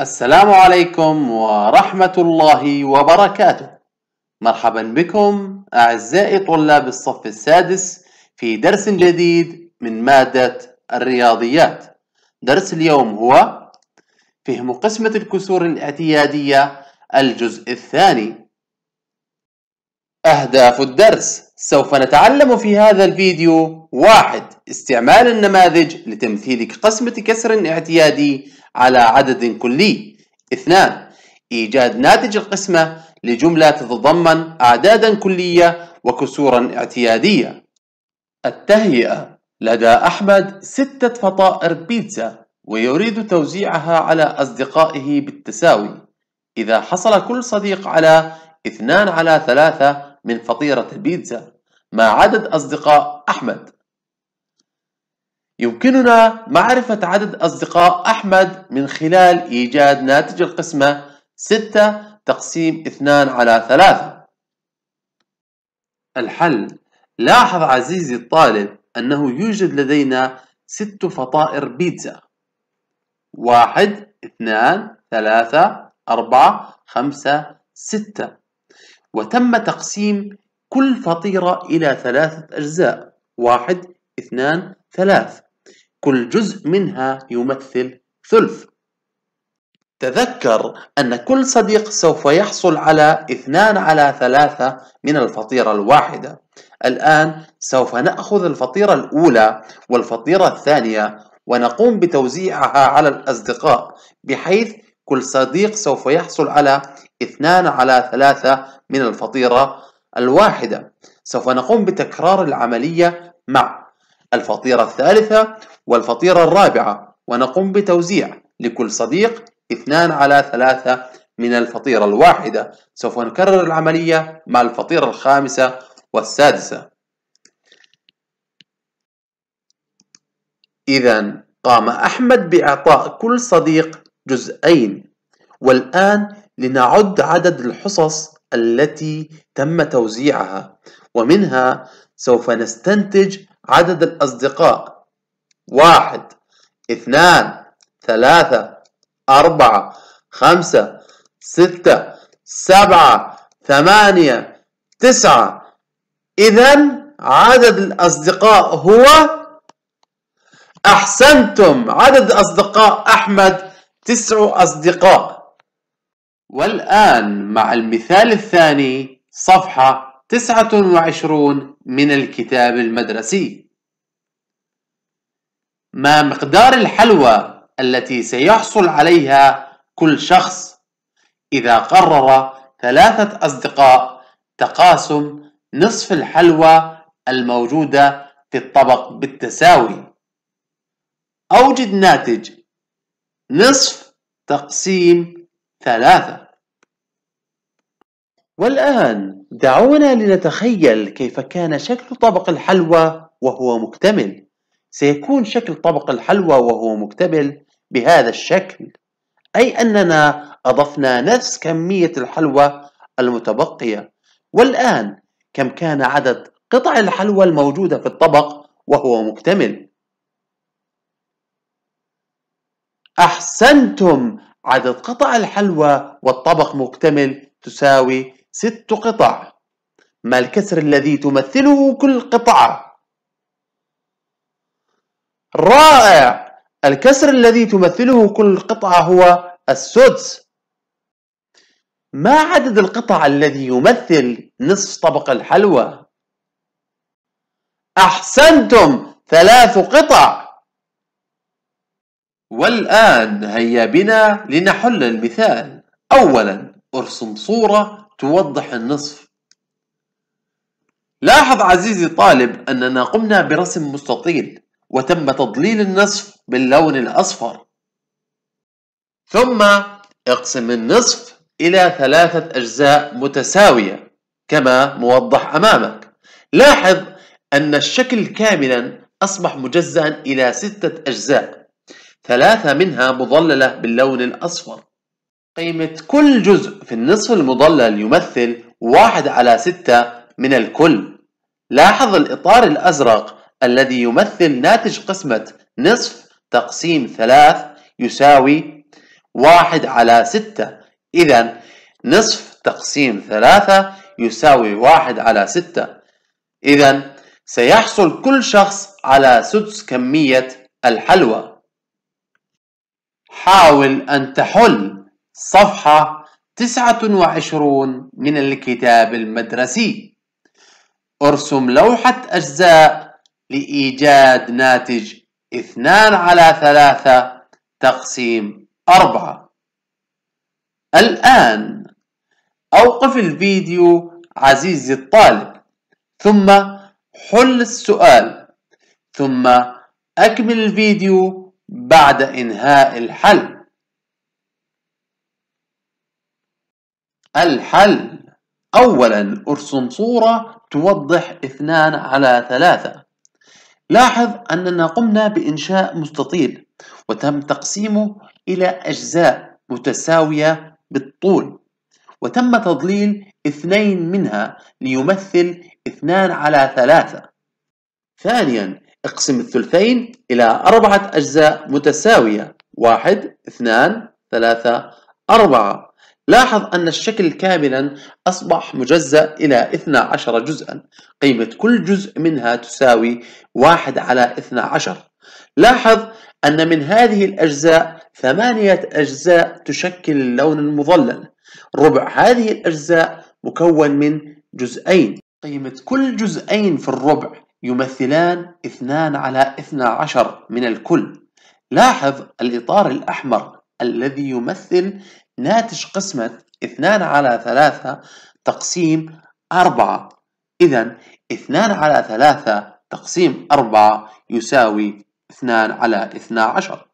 السلام عليكم ورحمة الله وبركاته. مرحبا بكم أعزائي طلاب الصف السادس في درس جديد من مادة الرياضيات. درس اليوم هو فهم قسمة الكسور الاعتيادية الجزء الثاني. أهداف الدرس سوف نتعلم في هذا الفيديو واحد استعمال النماذج لتمثيل قسمة كسر اعتيادي على عدد كلي اثنان إيجاد ناتج القسمة لجملة تتضمن أعدادا كلية وكسورا اعتيادية التهيئة لدى أحمد ستة فطائر بيتزا ويريد توزيعها على أصدقائه بالتساوي إذا حصل كل صديق على اثنان على ثلاثة من فطيرة البيتزا مع عدد أصدقاء أحمد يمكننا معرفة عدد أصدقاء أحمد من خلال إيجاد ناتج القسمة 6 تقسيم 2 على 3 الحل لاحظ عزيزي الطالب أنه يوجد لدينا 6 فطائر بيتزا واحد اثنان ثلاثة أربعة خمسة ستة وتم تقسيم كل فطيرة إلى ثلاثة أجزاء واحد اثنان ثلاث كل جزء منها يمثل ثلث تذكر أن كل صديق سوف يحصل على اثنان على ثلاثة من الفطيرة الواحدة الآن سوف نأخذ الفطيرة الأولى والفطيرة الثانية ونقوم بتوزيعها على الأصدقاء بحيث كل صديق سوف يحصل على اثنان على ثلاثة من الفطيرة الواحدة سوف نقوم بتكرار العملية مع الفطيرة الثالثة والفطيرة الرابعة ونقوم بتوزيع لكل صديق اثنان على ثلاثة من الفطيرة الواحدة سوف نكرر العملية مع الفطيرة الخامسة والسادسة إذا قام أحمد بإعطاء كل صديق جزئين والآن لنعد عدد الحصص التي تم توزيعها ومنها سوف نستنتج عدد الأصدقاء واحد اثنان ثلاثة أربعة خمسة ستة سبعة ثمانية تسعة إذا عدد الأصدقاء هو أحسنتم عدد أصدقاء أحمد تسع أصدقاء والآن مع المثال الثاني صفحة 29 من الكتاب المدرسي ما مقدار الحلوى التي سيحصل عليها كل شخص إذا قرر ثلاثة أصدقاء تقاسم نصف الحلوى الموجودة في الطبق بالتساوي أوجد ناتج نصف تقسيم ثلاثة والآن دعونا لنتخيل كيف كان شكل طبق الحلوى وهو مكتمل سيكون شكل طبق الحلوى وهو مكتمل بهذا الشكل أي أننا أضفنا نفس كمية الحلوى المتبقية والآن كم كان عدد قطع الحلوى الموجودة في الطبق وهو مكتمل أحسنتم عدد قطع الحلوى والطبق مكتمل تساوي ست قطع ما الكسر الذي تمثله كل قطعة؟ رائع! الكسر الذي تمثله كل قطعة هو السدس ما عدد القطع الذي يمثل نصف طبق الحلوى؟ أحسنتم! ثلاث قطع والآن هيا بنا لنحل المثال أولا ارسم صورة توضح النصف لاحظ عزيزي طالب أننا قمنا برسم مستطيل وتم تضليل النصف باللون الأصفر ثم اقسم النصف إلى ثلاثة أجزاء متساوية كما موضح أمامك لاحظ أن الشكل كاملا أصبح مجزأ إلى ستة أجزاء ثلاثة منها مضللة باللون الأصفر قيمة كل جزء في النصف المضلل يمثل واحد على ستة من الكل لاحظ الإطار الأزرق الذي يمثل ناتج قسمة نصف تقسيم ثلاث يساوي واحد على ستة إذا نصف تقسيم ثلاثة يساوي واحد على ستة إذا سيحصل كل شخص على سدس كمية الحلوى حاول أن تحل صفحة 29 من الكتاب المدرسي ارسم لوحة أجزاء لإيجاد ناتج 2 على 3 تقسيم 4 الآن أوقف الفيديو عزيزي الطالب ثم حل السؤال ثم أكمل الفيديو بعد إنهاء الحل الحل أولا ارسم صورة توضح اثنان على ثلاثة لاحظ أننا قمنا بإنشاء مستطيل وتم تقسيمه إلى أجزاء متساوية بالطول وتم تضليل اثنين منها ليمثل اثنان على ثلاثة ثانيا اقسم الثلثين إلى أربعة أجزاء متساوية واحد اثنان ثلاثة أربعة لاحظ أن الشكل كاملا أصبح مجزأ إلى 12 جزءا قيمة كل جزء منها تساوي واحد على 12 لاحظ أن من هذه الأجزاء ثمانية أجزاء تشكل اللون المظلل ربع هذه الأجزاء مكون من جزئين قيمة كل جزئين في الربع يمثلان اثنان على اثنى عشر من الكل لاحظ الإطار الأحمر الذي يمثل ناتج قسمة اثنان على ثلاثة تقسيم أربعة إذا اثنان على ثلاثة تقسيم أربعة يساوي اثنان على اثنى عشر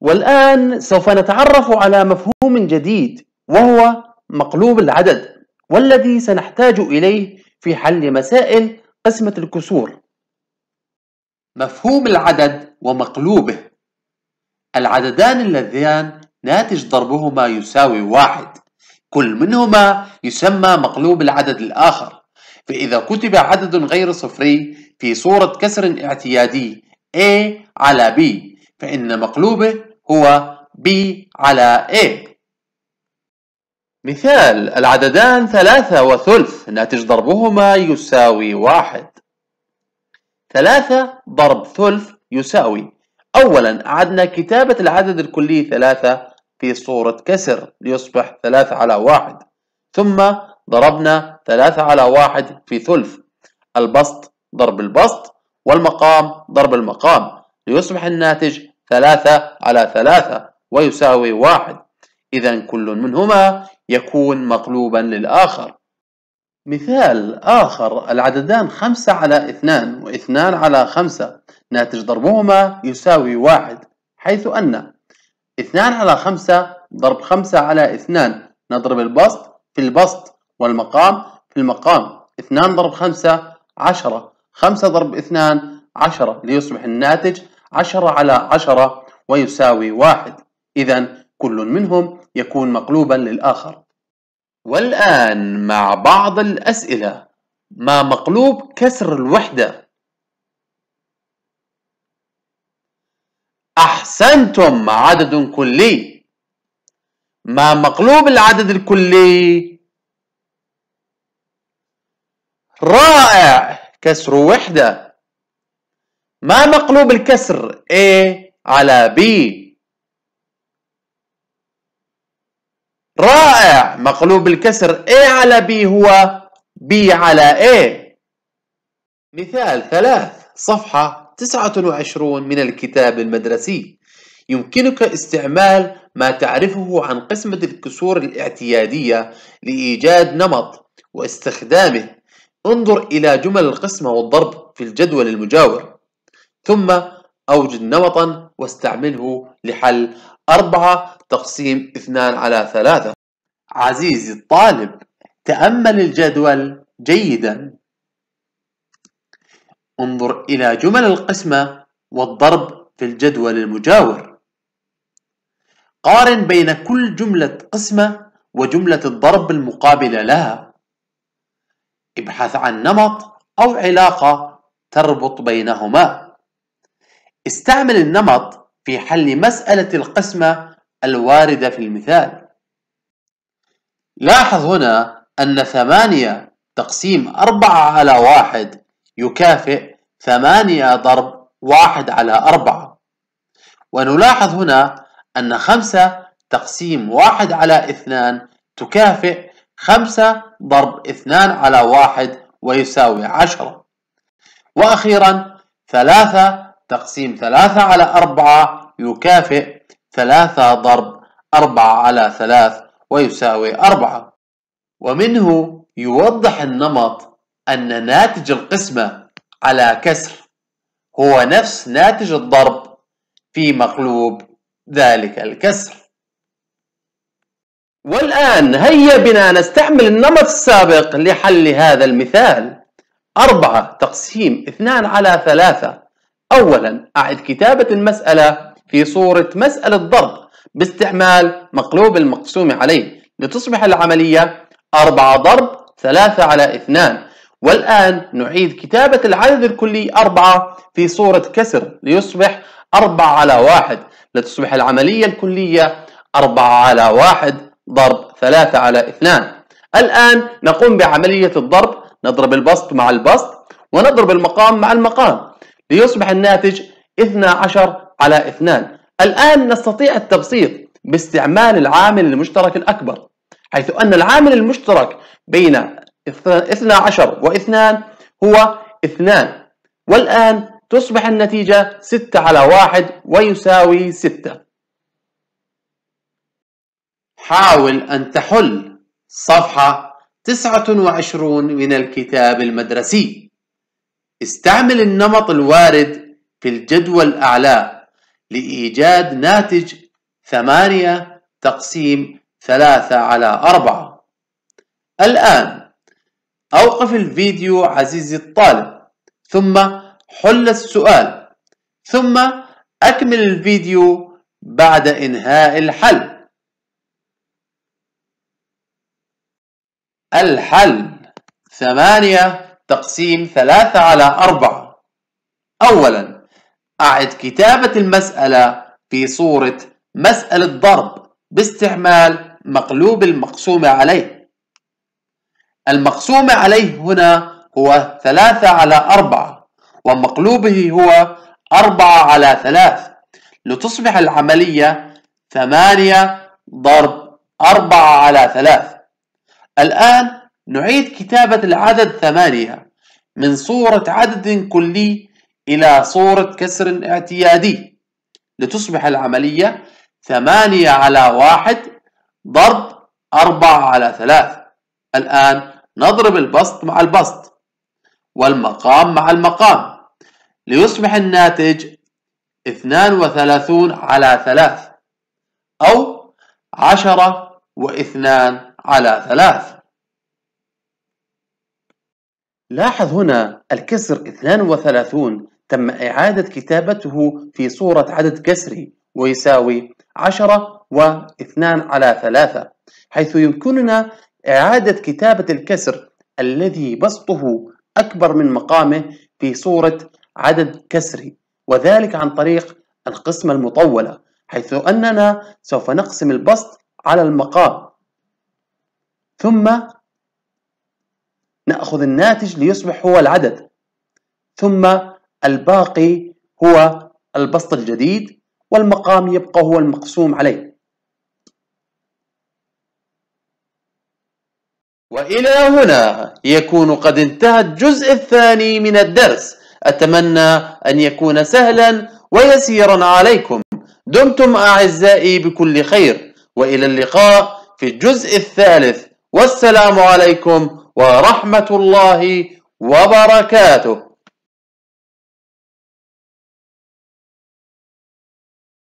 والآن سوف نتعرف على مفهوم جديد وهو مقلوب العدد والذي سنحتاج إليه في حل مسائل قسمة الكسور مفهوم العدد ومقلوبه العددان اللذان ناتج ضربهما يساوي واحد كل منهما يسمى مقلوب العدد الآخر فإذا كتب عدد غير صفري في صورة كسر اعتيادي A على B فإن مقلوبه هو B على A مثال العددان ثلاثة وثلث ناتج ضربهما يساوي واحد ثلاثة ضرب ثلث يساوي أولا أعدنا كتابة العدد الكلي ثلاثة في صورة كسر ليصبح ثلاثة على واحد ثم ضربنا ثلاثة على واحد في ثلث البسط ضرب البسط والمقام ضرب المقام ليصبح الناتج ثلاثة على ثلاثة ويساوي واحد إذا كل منهما يكون مقلوبا للآخر مثال آخر العددان خمسة على اثنان واثنان على خمسة ناتج ضربهما يساوي واحد حيث أن اثنان على خمسة ضرب خمسة على اثنان نضرب البسط في البسط والمقام في المقام اثنان ضرب خمسة عشرة خمسة ضرب اثنان عشرة ليصبح الناتج عشرة على عشرة ويساوي واحد إذا كل منهم يكون مقلوبا للآخر والآن مع بعض الأسئلة ما مقلوب كسر الوحدة؟ أحسنتم عدد كلي ما مقلوب العدد الكلي؟ رائع كسر وحدة ما مقلوب الكسر A على B رائع مقلوب الكسر A على B هو B على A مثال ثلاث صفحة 29 من الكتاب المدرسي يمكنك استعمال ما تعرفه عن قسمة الكسور الاعتيادية لإيجاد نمط واستخدامه انظر إلى جمل القسمة والضرب في الجدول المجاور ثم أوجد نمطا واستعمله لحل 4 تقسيم 2 على 3 عزيزي الطالب تأمل الجدول جيدا انظر إلى جمل القسمة والضرب في الجدول المجاور قارن بين كل جملة قسمة وجملة الضرب المقابلة لها ابحث عن نمط أو علاقة تربط بينهما استعمل النمط في حل مسألة القسمة الواردة في المثال لاحظ هنا أن ثمانية تقسيم أربعة على واحد يكافئ ثمانية ضرب واحد على أربعة ونلاحظ هنا أن خمسة تقسيم واحد على اثنان تكافئ خمسة ضرب اثنان على واحد ويساوي عشرة وأخيرا ثلاثة تقسيم ثلاثة على أربعة يكافئ ثلاثة ضرب أربعة على ثلاث ويساوي أربعة ومنه يوضح النمط أن ناتج القسمة على كسر هو نفس ناتج الضرب في مقلوب ذلك الكسر والآن هيا بنا نستعمل النمط السابق لحل هذا المثال أربعة تقسيم اثنان على ثلاثة أولا أعد كتابة المسألة في صورة مسألة ضرب باستعمال مقلوب المقسوم عليه لتصبح العملية 4 ضرب 3 على 2 والآن نعيد كتابة العدد الكلي 4 في صورة كسر ليصبح 4 على 1 لتصبح العملية الكلية 4 على 1 ضرب 3 على 2 الآن نقوم بعملية الضرب نضرب البسط مع البسط ونضرب المقام مع المقام ليصبح الناتج 12 على اثنان الآن نستطيع التبسيط باستعمال العامل المشترك الأكبر حيث أن العامل المشترك بين 12 واثنان هو اثنان والآن تصبح النتيجة 6 على 1 ويساوي 6 حاول أن تحل صفحة 29 من الكتاب المدرسي استعمل النمط الوارد في الجدول الأعلى لإيجاد ناتج 8 تقسيم 3 على 4 الآن أوقف الفيديو عزيزي الطالب ثم حل السؤال ثم أكمل الفيديو بعد إنهاء الحل الحل ثمانية تقسيم ثلاثة على أربعة أولا أعد كتابة المسألة في صورة مسألة ضرب باستعمال مقلوب المقسوم عليه المقسوم عليه هنا هو ثلاثة على أربعة ومقلوبه هو أربعة على ثلاث لتصبح العملية ثمانية ضرب أربعة على ثلاث الآن نعيد كتابة العدد ثمانية من صورة عدد كلي إلى صورة كسر اعتيادي لتصبح العملية 8 على 1 ضرب 4 على 3 الآن نضرب البسط مع البسط والمقام مع المقام ليصبح الناتج 32 على 3 أو 10 و2 على 3 لاحظ هنا الكسر 32 تم إعادة كتابته في صورة عدد كسري ويساوي 10 و2 على 3 حيث يمكننا إعادة كتابة الكسر الذي بسطه أكبر من مقامه في صورة عدد كسري وذلك عن طريق القسمة المطولة حيث أننا سوف نقسم البسط على المقام ثم نأخذ الناتج ليصبح هو العدد ثم الباقي هو البسط الجديد والمقام يبقى هو المقسوم عليه وإلى هنا يكون قد انتهى الجزء الثاني من الدرس أتمنى أن يكون سهلا ويسيرا عليكم دمتم أعزائي بكل خير وإلى اللقاء في الجزء الثالث والسلام عليكم ورحمة الله وبركاته